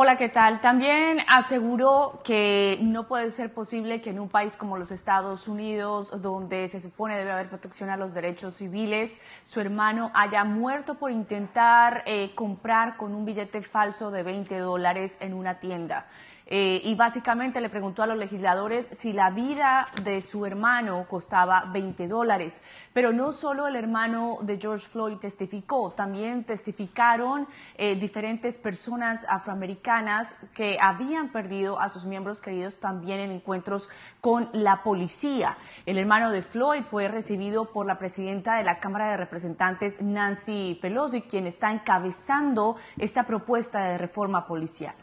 Hola, ¿qué tal? También aseguró que no puede ser posible que en un país como los Estados Unidos, donde se supone debe haber protección a los derechos civiles, su hermano haya muerto por intentar eh, comprar con un billete falso de 20 dólares en una tienda. Eh, y básicamente le preguntó a los legisladores si la vida de su hermano costaba 20 dólares. Pero no solo el hermano de George Floyd testificó, también testificaron eh, diferentes personas afroamericanas que habían perdido a sus miembros queridos también en encuentros con la policía. El hermano de Floyd fue recibido por la presidenta de la Cámara de Representantes, Nancy Pelosi, quien está encabezando esta propuesta de reforma policial.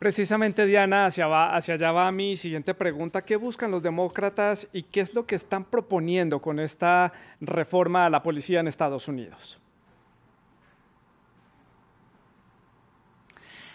Precisamente, Diana, hacia, allá va mi siguiente pregunta. ¿Qué buscan los demócratas y qué es lo que están proponiendo con esta reforma a la policía en Estados Unidos?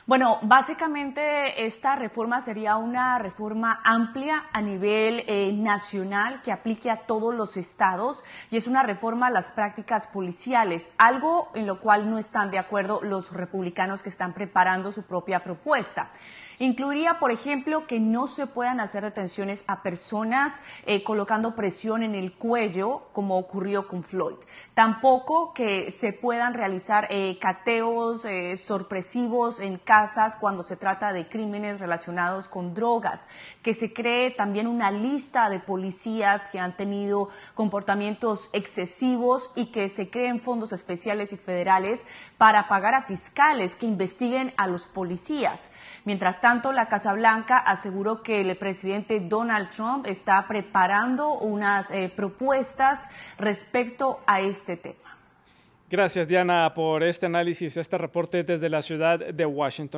Bueno, básicamente esta reforma sería una reforma amplia a nivel eh, nacional que aplique a todos los estados y es una reforma a las prácticas policiales, algo en lo cual no están de acuerdo los republicanos que están preparando su propia propuesta. Incluiría, por ejemplo, que no se puedan hacer detenciones a personas eh, colocando presión en el cuello, como ocurrió con Floyd. Tampoco que se puedan realizar eh, cateos eh, sorpresivos en casas cuando se trata de crímenes relacionados con drogas. Que se cree también una lista de policías que han tenido comportamientos excesivos y que se creen fondos especiales y federales para pagar a fiscales que investiguen a los policías. Mientras tanto, la Casa Blanca aseguró que el presidente Donald Trump está preparando unas eh, propuestas respecto a este tema. Gracias, Diana, por este análisis, este reporte desde la ciudad de Washington.